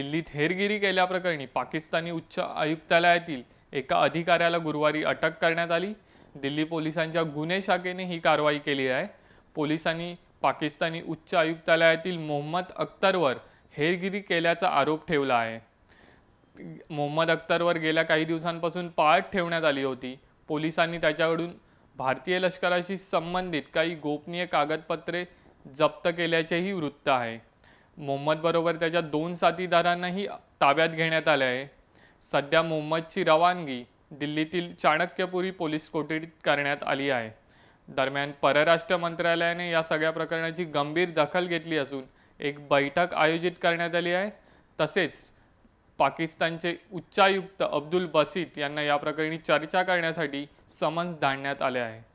दिल्लीत हेरगिरी केल्याप्रकरणी पाकिस्तानी उच्च आयुक्तालयातील एका अधिकाऱ्याला गुरुवारी अटक करण्यात आली दिल्ली पोलिसांच्या गुन्हे शाखेने ही कारवाई केली आहे पोलिसांनी पाकिस्तानी उच्च आयुक्तालयातील मोहम्मद अख्तरवर हेरगिरी केल्याचा आरोप ठेवला आहे मोहम्मद अख्तरवर गेल्या काही दिवसांपासून पाळत ठेवण्यात आली होती पोलिसांनी त्याच्याकडून भारतीय लष्कराशी संबंधित काही गोपनीय कागदपत्रे जप्त केल्याचेही वृत्त आहे मोहम्मदबरोबर त्याच्या दोन साथीदारांनाही ताब्यात घेण्यात आले आहे सध्या मोहम्मदची रवानगी दिल्लीतील चाणक्यपुरी पोलीस कोठडीत करण्यात आली आहे दरम्यान परराष्ट्र मंत्रालयाने या सगळ्या प्रकरणाची गंभीर दखल घेतली असून एक बैठक आयोजित करण्यात आली आहे तसेच पाकिस्तानचे उच्चायुक्त अब्दुल बसीत यांना या प्रकरणी चर्चा करण्यासाठी समन्स धाडण्यात आले आहे